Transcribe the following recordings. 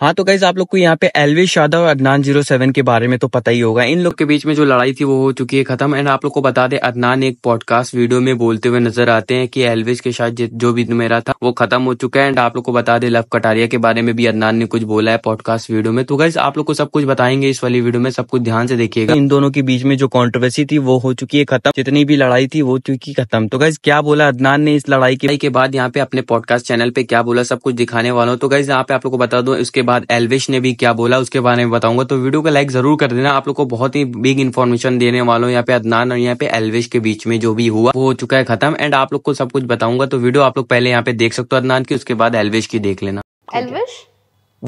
हाँ तो गाइज आप लोग को यहाँ पे एलविश यादव और अदनान जीरो सेवन के बारे में तो पता ही होगा इन लोग के बीच में जो लड़ाई थी वो हो चुकी है खत्म एंड आप लोग को बता दें अदनान एक पॉडकास्ट वीडियो में बोलते हुए नजर आते हैं कि एलविश के साथ जो भी मेरा था वो खत्म हो चुका है एंड आप लोग को बता दे लव कटारिया के बारे में भी अदनान ने कुछ बोला है पॉडकास्ट वीडियो में तो गाइज आप लोग को सब कुछ बताएंगे इस वाली वीडियो में सब कुछ ध्यान से देखिएगा इन दोनों के बीच में जो कॉन्ट्रोवर्सी थी वो हो चुकी है खत्म जितनी भी लड़ाई थी वो चुकी खत्म तो गाइज क्या बोला अदनान ने इस लड़ाई के बाद यहाँ पे अपने पॉडकास्ट चैनल पे क्या बोला सब कुछ दिखाने वालों तो गाइज यहाँ पे आप लोग को बता दो इसके बाद एलविश ने भी क्या बोला उसके बारे में बताऊंगा तो वीडियो को लाइक जरूर कर देना आप लोग को बहुत ही बिग इन्फॉर्मेशन देने वालों यहाँ पे अदनान और यहाँ पे एलविश के बीच में जो भी हुआ वो हो चुका है खत्म एंड आप लोग को सब कुछ बताऊंगा तो वीडियो आप लोग पहले यहाँ पे देख सकते हो अदनान की उसके बाद एलविश की देख लेना Elvish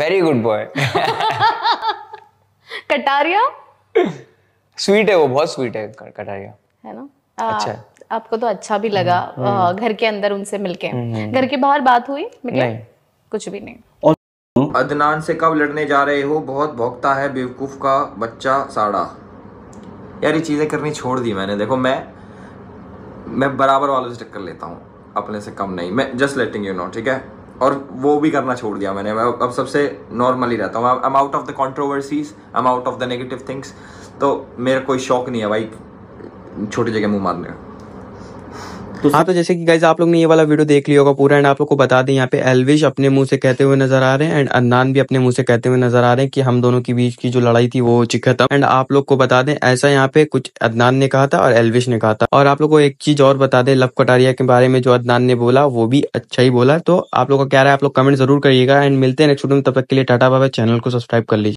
very good boy Kataria sweet है वो बहुत स्वीट है कटारिया है ना अच्छा आपको तो अच्छा भी लगा हम्म, हम्म। घर के अंदर उनसे मिलके हम्म, घर के बाहर बात हुई मिली कुछ भी नहीं अदनान से कब लड़ने जा रहे हो बहुत भोगता है बेवकूफ़ का बच्चा साड़ा यार ये चीज़ें करनी छोड़ दी मैंने देखो मैं मैं बराबर वालों से टक्कर लेता हूँ अपने से कम नहीं मैं जस्ट लेटिंग यू नो ठीक है और वो भी करना छोड़ दिया मैंने मैं अब सबसे नॉर्मल ही रहता हूँ I am out of the controversies I am out of the negative things तो मेरा कोई शौक नहीं है भाई छोटी जगह मुंह मारने का तो हाँ तो जैसे कि गाइज आप लोग ने ये वाला वीडियो देख लिया होगा पूरा एंड आप लोग को बता दें यहाँ पे एलविश अपने मुंह से कहते हुए नजर आ रहे हैं एंड अन्नान भी अपने मुंह से कहते हुए नजर आ रहे हैं कि हम दोनों के बीच की जो लड़ाई थी वो चिक एंड आप लोग को बता दें ऐसा यहाँ पे कुछ अदनान ने कहा था और एलविश ने कहा था और आप लोग को एक चीज और बता दें लव कटारिया के बारे में जो अदनान ने बोला वो भी अच्छा ही बोला तो आप लोग का क्या रहा है आप लोग कमेंट जरूर करिएगा एंड मिलते हैं नेक्स्ट वीडियो में तब तक के लिए टाटा बाबा चैनल को सब्सक्राइब कर लीजिए